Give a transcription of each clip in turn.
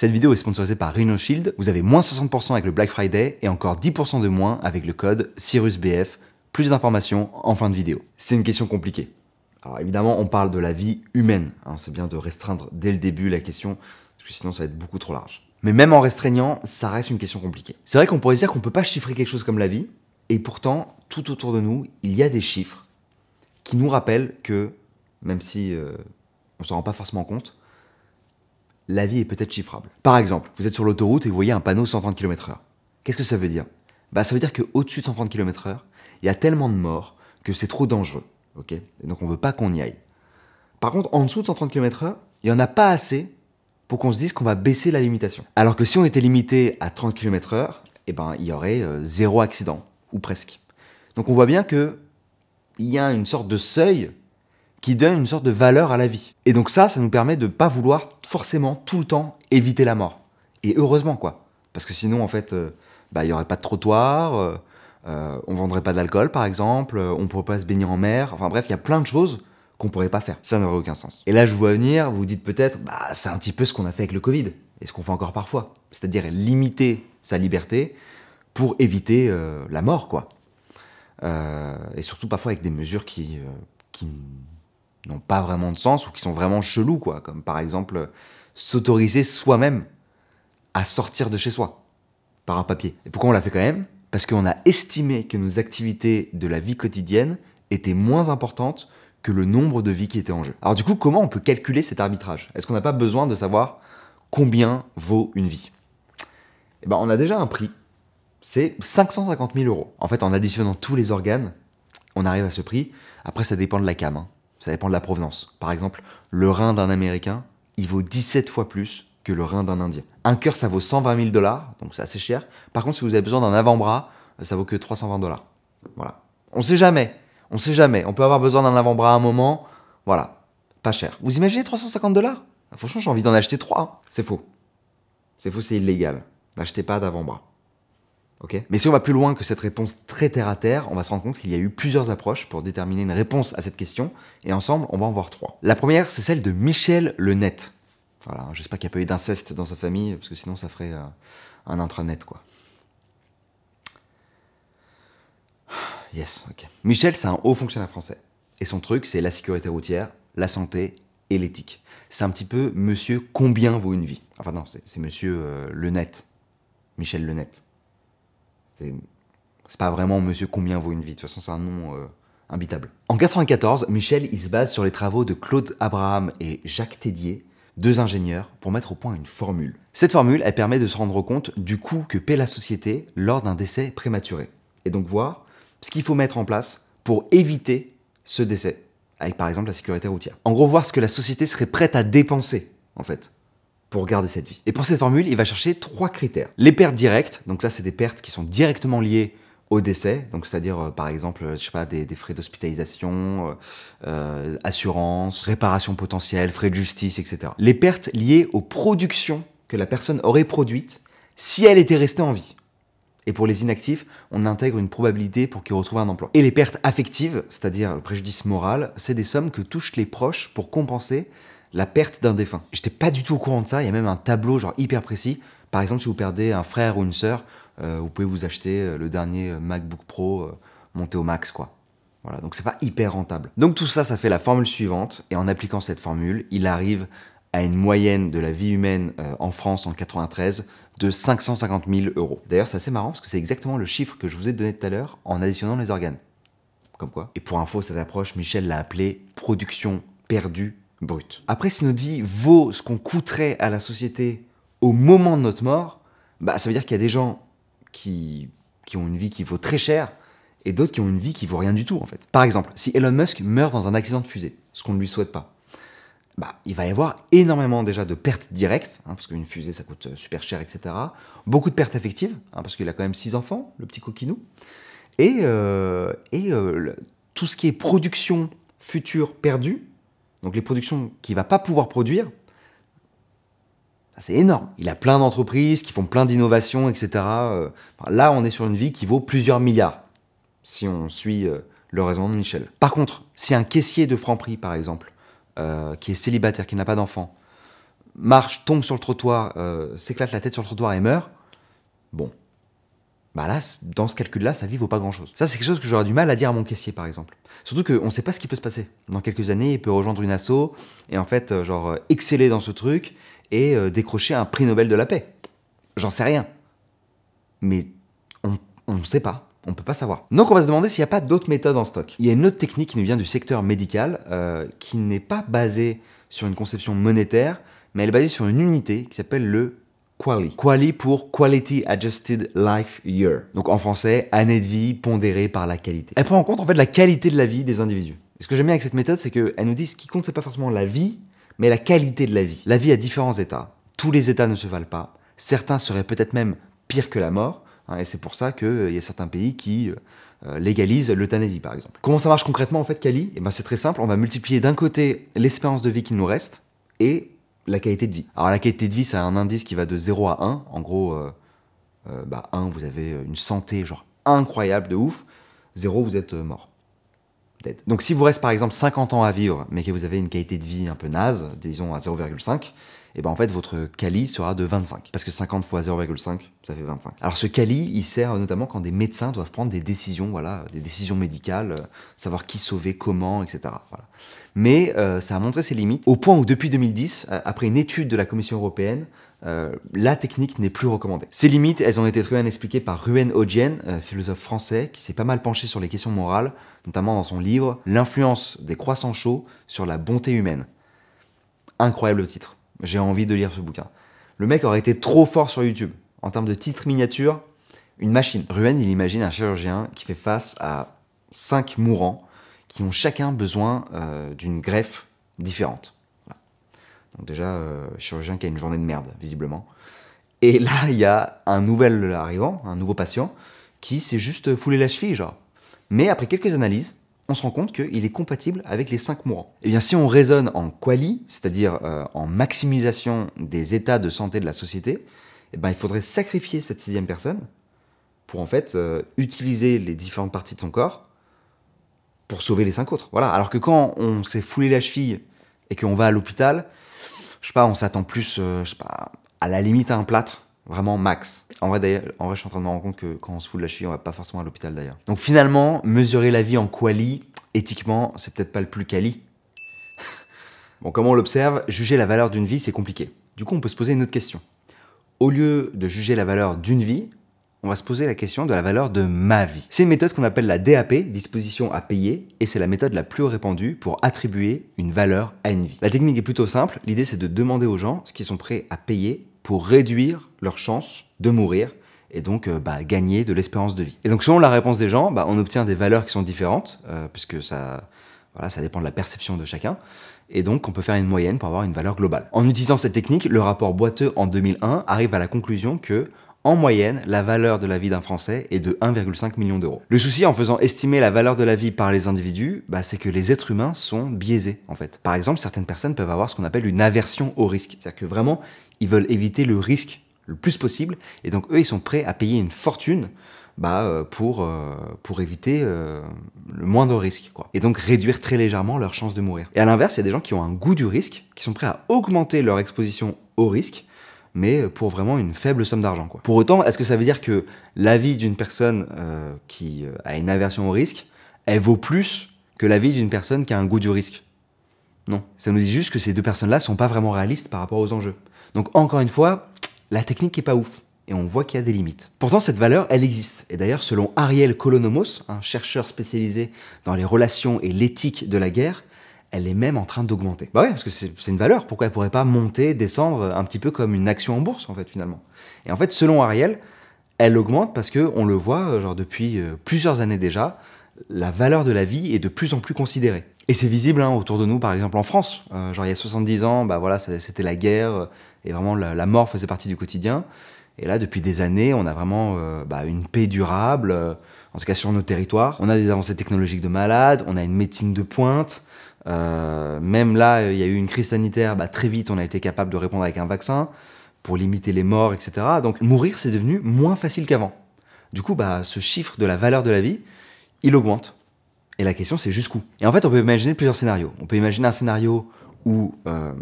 Cette vidéo est sponsorisée par Shield. Vous avez moins 60% avec le Black Friday et encore 10% de moins avec le code CIRUSBF. Plus d'informations en fin de vidéo. C'est une question compliquée. Alors évidemment, on parle de la vie humaine. Hein. c'est bien de restreindre dès le début la question, parce que sinon ça va être beaucoup trop large. Mais même en restreignant, ça reste une question compliquée. C'est vrai qu'on pourrait dire qu'on ne peut pas chiffrer quelque chose comme la vie, et pourtant, tout autour de nous, il y a des chiffres qui nous rappellent que, même si euh, on ne s'en rend pas forcément compte, la vie est peut-être chiffrable. Par exemple, vous êtes sur l'autoroute et vous voyez un panneau 130 km/h. Qu'est-ce que ça veut dire bah, ça veut dire qu'au-dessus de 130 km/h, il y a tellement de morts que c'est trop dangereux. Ok Donc on veut pas qu'on y aille. Par contre, en dessous de 130 km/h, il n'y en a pas assez pour qu'on se dise qu'on va baisser la limitation. Alors que si on était limité à 30 km/h, eh ben, il y aurait euh, zéro accident, ou presque. Donc on voit bien que il y a une sorte de seuil qui donne une sorte de valeur à la vie. Et donc ça, ça nous permet de ne pas vouloir forcément tout le temps éviter la mort. Et heureusement quoi, parce que sinon en fait, euh, bah, il y aurait pas de trottoir, euh, euh, on vendrait pas d'alcool par exemple, on pourrait pas se baigner en mer. Enfin bref, il y a plein de choses qu'on pourrait pas faire. Ça n'aurait aucun sens. Et là, je vous vois venir, vous, vous dites peut-être, bah c'est un petit peu ce qu'on a fait avec le Covid et ce qu'on fait encore parfois, c'est-à-dire limiter sa liberté pour éviter la mort quoi. et surtout parfois avec des mesures qui qui n'ont pas vraiment de sens ou qui sont vraiment chelous, quoi. Comme par exemple s'autoriser soi-même à sortir de chez soi par un papier. Et pourquoi on l'a fait quand même Parce qu'on a estimé que nos activités de la vie quotidienne étaient moins importantes que le nombre de vies qui étaient en jeu. Alors du coup, comment on peut calculer cet arbitrage Est-ce qu'on n'a pas besoin de savoir combien vaut une vie Eh ben, on a déjà un prix. C'est 550 000 euros. En fait, en additionnant tous les organes, on arrive à ce prix. Après, ça dépend de la cam. Hein. Ça dépend de la provenance. Par exemple, le rein d'un Américain, il vaut 17 fois plus que le rein d'un Indien. Un cœur, ça vaut 120 000 dollars, donc c'est assez cher. Par contre, si vous avez besoin d'un avant-bras, euh, ça vaut que 320 dollars. Voilà. On sait jamais. On sait jamais. On peut avoir besoin d'un avant-bras à un moment. Voilà. Pas cher. Vous imaginez 350 dollars Franchement, j'ai envie d'en acheter 3. Hein. C'est faux. C'est faux, c'est illégal. N'achetez pas d'avant-bras. Mais si on va plus loin que cette réponse très terre-à-terre, on va se rendre compte qu'il y a eu plusieurs approches pour déterminer une réponse à cette question, et ensemble, on va en voir trois. La première, c'est celle de Michel Le Net. Voilà, hein, j'espère qu'il n'y a pas eu d'inceste dans sa famille, parce que sinon ça ferait euh, un intranet, quoi. Yes, ok. Michel, c'est un haut fonctionnaire français. Et son truc, c'est la sécurité routière, la santé et l'éthique. C'est un petit peu monsieur combien vaut une vie. Enfin non, c'est monsieur euh, Le Net. Michel Le Net. C'est pas vraiment Monsieur combien vaut une vie. De toute façon, c'est un nom euh, imbitable. En 1994, Michel il se base sur les travaux de Claude Abraham et Jacques Tédier, deux ingénieurs, pour mettre au point une formule. Cette formule, elle permet de se rendre compte du coût que paie la société lors d'un décès prématuré. Et donc voir ce qu'il faut mettre en place pour éviter ce décès, avec par exemple la sécurité routière. En gros, voir ce que la société serait prête à dépenser, en fait, pour garder cette vie. Et pour cette formule, il va chercher trois critères. Les pertes directes, donc ça c'est des pertes qui sont directement liées au décès, donc c'est-à-dire euh, par exemple, euh, je sais pas, des, frais d'hospitalisation, euh, euh assurance, réparation potentielle, frais de justice, etc. Les pertes liées aux productions que la personne aurait produites si elle était restée en vie. Et pour les inactifs, on intègre une probabilité pour qu'ils retrouvent un emploi. Et les pertes affectives, c'est-à-dire le préjudice moral, c'est des sommes que touchent les proches pour compenser la perte d'un défunt. J'étais pas du tout au courant de ça, il y a même un tableau genre hyper précis. Par exemple, si vous perdez un frère ou une sœur, euh, vous pouvez vous acheter euh, le dernier euh, MacBook Pro monté au max, quoi. Voilà, donc c'est pas hyper rentable. Donc tout ça, ça fait la formule suivante, et en appliquant cette formule, il arrive à une moyenne de la vie humaine en France en 93 de 550 000 euros. D'ailleurs, c'est assez marrant parce que c'est exactement le chiffre que je vous ai donné tout à l'heure en additionnant les organes. Comme quoi. Et pour info, cette approche, Michel l'a appelée production perdue brut. Après, si notre vie vaut ce qu'on coûterait à la société au moment de notre mort, bah, ça veut dire qu'il y a des gens qui, ont une vie qui vaut très cher et d'autres qui ont une vie qui vaut rien du tout, en fait. Par exemple, si Elon Musk meurt dans un accident de fusée, ce qu'on ne lui souhaite pas, bah, il va y avoir énormément déjà de pertes directes, hein, parce qu'une fusée ça coûte euh, super cher, etc. Beaucoup de pertes affectives, hein, parce qu'il a quand même six enfants, le petit coquinou. Et, euh, et euh, tout ce qui est production future perdue, donc les productions qu'il va pas pouvoir produire, c'est énorme. Il a plein d'entreprises qui font plein d'innovations, etc. Euh, là, on est sur une vie qui vaut plusieurs milliards, si on suit euh, le raisonnement de Michel. Par contre, si un caissier de Franprix, par exemple, euh, qui est célibataire, qui n'a pas d'enfant, marche, tombe sur le trottoir, s'éclate la tête sur le trottoir et meurt, bon, bah là, dans ce calcul-là, ça vie vaut pas grand-chose. Ça, c'est quelque chose que j'aurais du mal à dire à mon caissier, par exemple. Surtout qu'on ne sait pas ce qui peut se passer. Dans quelques années, il peut rejoindre une asso et en fait, euh, genre, euh, exceller dans ce truc et euh, décrocher un prix Nobel de la paix. J'en sais rien. Mais on ne sait pas. On peut pas savoir. Donc on va se demander s'il n'y a pas d'autres méthodes en stock. Il y a une autre technique qui nous vient du secteur médical, qui n'est pas basée sur une conception monétaire, mais elle est basée sur une unité qui s'appelle le Quali. Quali pour Quality Adjusted Life Year. Donc en français, année de vie pondérée par la qualité. Elle prend en compte en fait la qualité de la vie des individus. Et ce que j'aime bien avec cette méthode, c'est qu'elle nous dit ce qui compte, c'est pas forcément la vie, mais la qualité de la vie. La vie a différents états. Tous les états ne se valent pas. Certains seraient peut-être même pires que la mort. Hein, et c'est pour ça qu'il euh, y a certains pays qui euh, euh, légalisent l'euthanasie, par exemple. Comment ça marche concrètement, en fait, Quali Eh ben, c'est très simple. On va multiplier d'un côté l'espérance de vie qu'il nous reste et la qualité de vie. Alors la qualité de vie, c'est un indice qui va de 0 à 1. En gros, euh, euh, bah, 1, vous avez une santé genre incroyable, de ouf. 0, vous êtes euh, mort. Donc si vous reste par exemple 50 ans à vivre, mais que vous avez une qualité de vie un peu naze, disons à 0,5, et eh ben en fait votre cali sera de 25. Parce que 50 fois 0,5, ça fait 25. Alors ce cali, il sert notamment quand des médecins doivent prendre des décisions, voilà, des décisions médicales, euh, savoir qui sauver, comment, etc. Mais euh, ça a montré ses limites, au point où depuis 2010, euh, après une étude de la Commission européenne, euh, la technique n'est plus recommandée. Ces limites, elles ont été très bien expliquées par Ruen O'Gien, euh, philosophe français, qui s'est pas mal penché sur les questions morales, notamment dans son livre L'influence des croissants chauds sur la bonté humaine. Incroyable titre. J'ai envie de lire ce bouquin. Le mec aurait été trop fort sur YouTube. En termes de titre miniature, une machine. Ruen, il imagine un chirurgien qui fait face à cinq mourants qui ont chacun besoin euh, d'une greffe différente. Donc déjà, euh, chirurgien qui a une journée de merde, visiblement. Et là, il y a un nouvel arrivant, un nouveau patient, qui s'est juste foulé la cheville, genre. Mais après quelques analyses, on se rend compte qu'il est compatible avec les cinq mourants. Et eh bien si on raisonne en quali, c'est-à-dire euh, en maximisation des états de santé de la société, eh bien, il faudrait sacrifier cette sixième personne pour en fait euh, utiliser les différentes parties de son corps pour sauver les cinq autres. Voilà. Alors que quand on s'est foulé la cheville et qu'on va à l'hôpital, je sais pas, on s'attend plus, euh, je sais pas, à la limite à un plâtre, vraiment max. En vrai, d'ailleurs, en vrai, je suis en train de me rendre compte que quand on se fout de la cheville, on va pas forcément à l'hôpital d'ailleurs. Donc finalement, mesurer la vie en quali, éthiquement, c'est peut-être pas le plus quali. bon, comme on l'observe, juger la valeur d'une vie, c'est compliqué. Du coup, on peut se poser une autre question. Au lieu de juger la valeur d'une vie, on va se poser la question de la valeur de ma vie. C'est une méthode qu'on appelle la DAP, disposition à payer, et c'est la méthode la plus répandue pour attribuer une valeur à une vie. La technique est plutôt simple, l'idée c'est de demander aux gens ce qu'ils sont prêts à payer pour réduire leur chance de mourir et donc euh, bah, gagner de l'espérance de vie. Et donc selon la réponse des gens, bah, on obtient des valeurs qui sont différentes, euh, puisque ça, voilà, ça dépend de la perception de chacun, et donc on peut faire une moyenne pour avoir une valeur globale. En utilisant cette technique, le rapport boiteux en 2001 arrive à la conclusion que en moyenne, la valeur de la vie d'un Français est de 1,5 million d'euros. Le souci en faisant estimer la valeur de la vie par les individus, bah, c'est que les êtres humains sont biaisés en fait. Par exemple, certaines personnes peuvent avoir ce qu'on appelle une aversion au risque, c'est-à-dire que vraiment, ils veulent éviter le risque le plus possible, et donc eux, ils sont prêts à payer une fortune bah, euh, pour, euh, pour éviter euh, le moindre risque, Et donc réduire très légèrement leur chance de mourir. Et à l'inverse, il y a des gens qui ont un goût du risque, qui sont prêts à augmenter leur exposition au risque mais pour vraiment une faible somme d'argent. Pour autant, est-ce que ça veut dire que la vie d'une personne euh, qui euh, a une aversion au risque, elle vaut plus que la vie d'une personne qui a un goût du risque Non. Ça nous dit juste que ces deux personnes-là sont pas vraiment réalistes par rapport aux enjeux. Donc encore une fois, la technique est pas ouf et on voit qu'il y a des limites. Pourtant, cette valeur, elle existe. Et d'ailleurs, selon Ariel Kolonomos, un chercheur spécialisé dans les relations et l'éthique de la guerre, elle est même en train d'augmenter. Bah ouais, parce que c'est une valeur. Pourquoi elle pourrait pas monter, descendre un petit peu comme une action en bourse en fait finalement Et en fait, selon Ariel, elle augmente parce que on le voit euh, genre depuis euh, plusieurs années déjà, la valeur de la vie est de plus en plus considérée. Et c'est visible hein, autour de nous, par exemple en France. Euh, genre il y a 70 ans, bah voilà, c'était la guerre et vraiment la, mort faisait partie du quotidien. Et là, depuis des années, on a vraiment bah, une paix durable, en tout cas sur nos territoires. On a des avancées technologiques de malades, on a une médecine de pointe, euh, même là, euh, il y a eu une crise sanitaire, bah, très vite on a été capable de répondre avec un vaccin pour limiter les morts, etc. Donc mourir, c'est devenu moins facile qu'avant. Du coup, bah, ce chiffre de la valeur de la vie, il augmente. Et la question, c'est jusqu'où Et en fait, on peut imaginer plusieurs scénarios. On peut imaginer un scénario où, euh,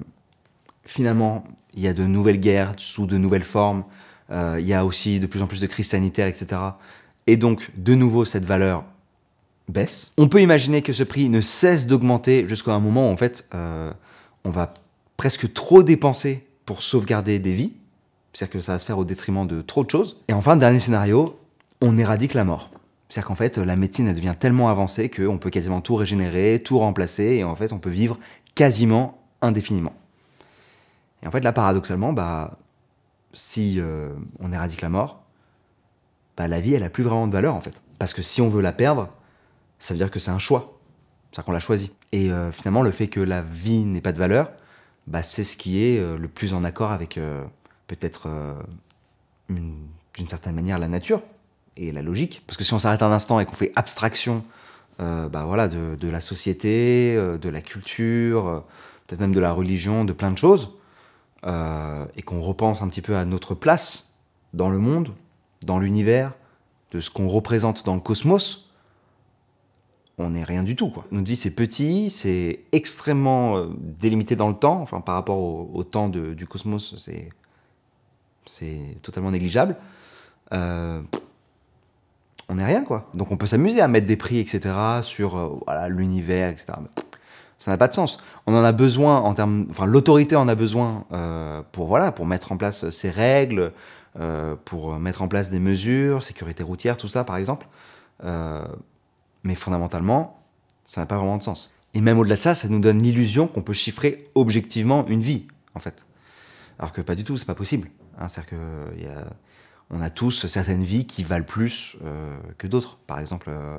finalement, il y a de nouvelles guerres sous de nouvelles formes, il y a aussi de plus en plus de crises sanitaires, etc. Et donc, de nouveau, cette valeur baisse. On peut imaginer que ce prix ne cesse d'augmenter jusqu'à un moment où en fait euh, on va presque trop dépenser pour sauvegarder des vies, c'est-à-dire que ça va se faire au détriment de trop de choses. Et enfin, dernier scénario, on éradique la mort. C'est-à-dire qu'en fait, la médecine elle devient tellement avancée qu'on peut quasiment tout régénérer, tout remplacer, et en fait, on peut vivre quasiment indéfiniment. Et en fait, là, paradoxalement, bah, si euh, on éradique la mort, bah, la vie, elle a plus vraiment de valeur, en fait. Parce que si on veut la perdre, ça veut dire que c'est un choix. C'est-à-dire qu'on l'a choisi. Et euh, finalement, le fait que la vie n'ait pas de valeur, bah, c'est ce qui est euh, le plus en accord avec euh, peut-être d'une certaine manière la nature et la logique. Parce que si on s'arrête un instant et qu'on fait abstraction bah, voilà, de, la société, de la culture, peut-être même de la religion, de plein de choses, et qu'on repense un petit peu à notre place dans le monde, dans l'univers, de ce qu'on représente dans le cosmos, on n'est rien du tout. Quoi. Notre vie, c'est petit, c'est extrêmement euh, délimité dans le temps. Enfin, par rapport au, temps du cosmos, c'est, c'est totalement négligeable. Euh, on n'est rien, quoi. Donc, on peut s'amuser à mettre des prix, etc., sur euh, voilà, l'univers, etc. Mais ça n'a pas de sens. On en a besoin en termes, enfin, l'autorité en a besoin pour voilà, pour mettre en place ses règles, pour mettre en place des mesures, sécurité routière, tout ça, par exemple mais fondamentalement, ça n'a pas vraiment de sens. Et même au-delà de ça, ça nous donne l'illusion qu'on peut chiffrer objectivement une vie, en fait. Alors que pas du tout, c'est pas possible. Hein. C'est-à-dire qu'on a, tous certaines vies qui valent plus euh, que d'autres. Par exemple, euh,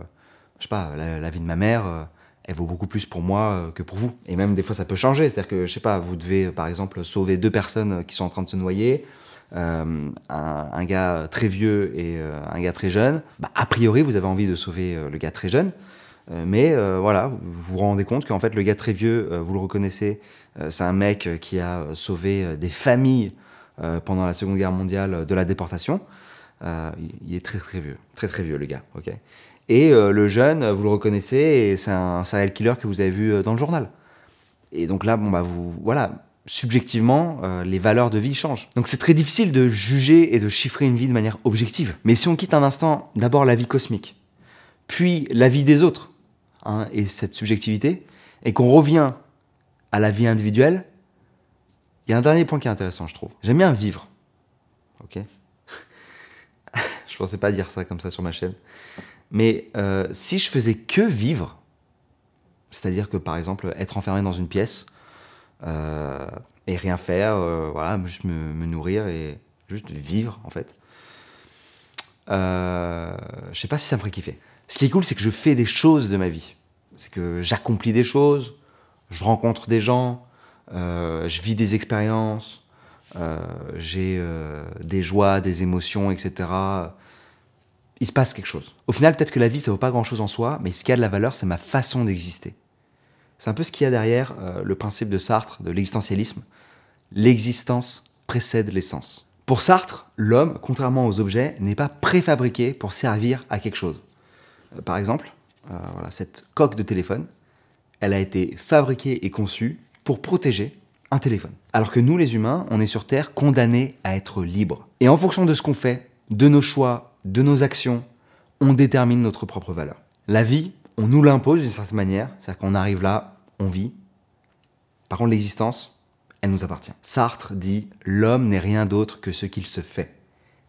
je sais pas, la, vie de ma mère, euh, elle vaut beaucoup plus pour moi que pour vous. Et même des fois, ça peut changer. C'est-à-dire que, je sais pas, vous devez, par exemple, sauver deux personnes qui sont en train de se noyer. Euh, un, gars très vieux et euh, un gars très jeune, bah, a priori, vous avez envie de sauver euh, le gars très jeune. Mais voilà, vous vous rendez compte qu'en fait, le gars très vieux, vous le reconnaissez, c'est un mec qui a sauvé des familles pendant la Seconde Guerre mondiale de la déportation. il est très très vieux, très très vieux le gars, ok Et le jeune, vous le reconnaissez, c'est un serial killer que vous avez vu dans le journal. Et donc là, bon bah vous, voilà, subjectivement, euh, les valeurs de vie changent. Donc c'est très difficile de juger et de chiffrer une vie de manière objective. Mais si on quitte un instant d'abord la vie cosmique, puis la vie des autres, hein, et cette subjectivité, et qu'on revient à la vie individuelle, il y a un dernier point qui est intéressant, je trouve. J'aime bien vivre. Ok Je pensais pas dire ça comme ça sur ma chaîne. Mais euh, si je faisais que vivre, c'est-à-dire que par exemple être enfermé dans une pièce, euh, et rien faire, euh, voilà, juste me, nourrir et juste vivre en fait. Euh, je sais pas si ça me ferait kiffer. Ce qui est cool, c'est que je fais des choses de ma vie. C'est que j'accomplis des choses, je rencontre des gens, je vis des expériences, j'ai des joies, des émotions, etc. Il se passe quelque chose. Au final, peut-être que la vie, ça vaut pas grand-chose en soi, mais ce qui a de la valeur, c'est ma façon d'exister. C'est un peu ce qu'il y a derrière euh, le principe de Sartre, de l'existentialisme. L'existence précède l'essence. Pour Sartre, l'homme, contrairement aux objets, n'est pas préfabriqué pour servir à quelque chose. Euh, par exemple, euh, voilà, cette coque de téléphone, elle a été fabriquée et conçue pour protéger un téléphone. Alors que nous, les humains, on est sur Terre condamnés à être libres. Et en fonction de ce qu'on fait, de nos choix, de nos actions, on détermine notre propre valeur. La vie, on nous l'impose d'une certaine manière, c'est-à-dire qu'on arrive là, on vit. Par contre, l'existence, elle nous appartient. Sartre dit L'homme n'est rien d'autre que ce qu'il se fait.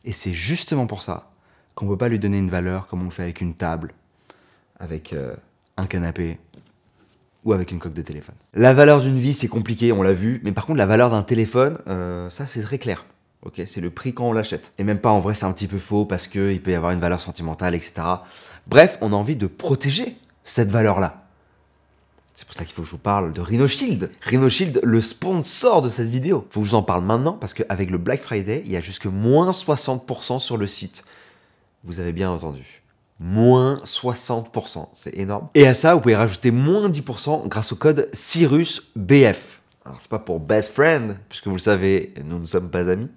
Et c'est justement pour ça qu'on ne peut pas lui donner une valeur comme on le fait avec une table, avec euh, un canapé ou avec une coque de téléphone. La valeur d'une vie, c'est compliqué, on l'a vu, mais par contre, la valeur d'un téléphone, euh, ça, c'est très clair. Ok, c'est le prix quand on l'achète. Et même pas en vrai, c'est un petit peu faux parce qu'il peut y avoir une valeur sentimentale, etc. Bref, on a envie de protéger cette valeur-là. C'est pour ça qu'il faut que je vous parle de Rhinoshield. Rhinoshield, le sponsor de cette vidéo. Faut que je vous en parle maintenant parce qu'avec le Black Friday, il y a jusque moins 60% sur le site. Vous avez bien entendu. Moins 60%, c'est énorme. Et à ça, vous pouvez rajouter moins 10% grâce au code CIRUSBF alors c'est pas pour best friend, puisque vous le savez, nous ne sommes pas amis,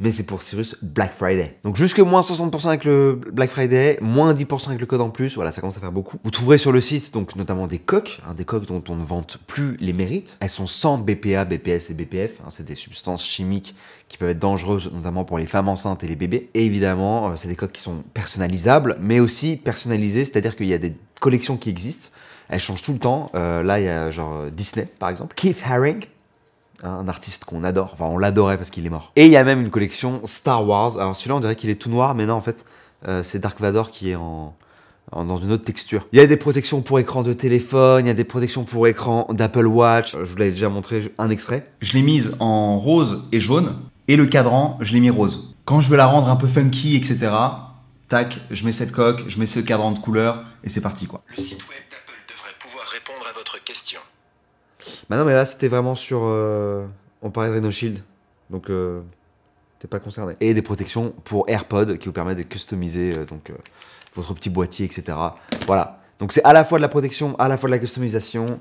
mais c'est pour Cyrus Black Friday. Donc jusque moins 60% avec le Black Friday, moins 10% avec le code en plus, voilà, ça commence à faire beaucoup. Vous trouverez sur le site donc notamment des coques, hein, des coques dont on ne vante plus les mérites. Elles sont sans BPA, BPS et BPF, hein, c'est des substances chimiques qui peuvent être dangereuses, notamment pour les femmes enceintes et les bébés. Et évidemment, euh, c'est des coques qui sont personnalisables, mais aussi personnalisées, c'est-à-dire qu'il y a des collections qui existent, elle change tout le temps. Euh, là, il y a genre Disney, par exemple. Keith Haring, hein, un artiste qu'on adore. Enfin, on l'adorait parce qu'il est mort. Et il y a même une collection Star Wars. Alors celui-là, on dirait qu'il est tout noir, mais non, en fait, euh, c'est Dark Vador qui est en, dans une autre texture. Il y a des protections pour écran de téléphone, il y a des protections pour écran d'Apple Watch. Euh, je vous l'avais déjà montré un extrait. Je l'ai mise en rose et jaune, et le cadran, je l'ai mis rose. Quand je veux la rendre un peu funky, etc., tac, je mets cette coque, je mets ce cadran de couleur, et c'est parti quoi. Le site web Maintenant, Bah non, mais là, c'était vraiment sur. Euh, on parlait de Rhino Shield. Donc, euh, t'es pas concerné. Et des protections pour AirPod qui vous permettent de customiser euh, donc, votre petit boîtier, etc. Voilà. Donc c'est à la fois de la protection, à la fois de la customisation.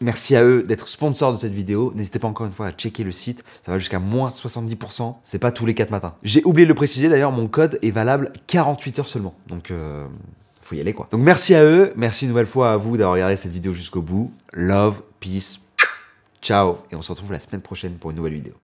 merci à eux d'être sponsors de cette vidéo. N'hésitez pas encore une fois à checker le site. Ça va jusqu'à moins 70%. C'est pas tous les 4 matins. J'ai oublié de le préciser d'ailleurs, mon code est valable 48 heures seulement. Donc y aller quoi. Donc merci à eux, merci une nouvelle fois à vous d'avoir regardé cette vidéo jusqu'au bout. Love, peace, ciao et on se retrouve la semaine prochaine pour une nouvelle vidéo.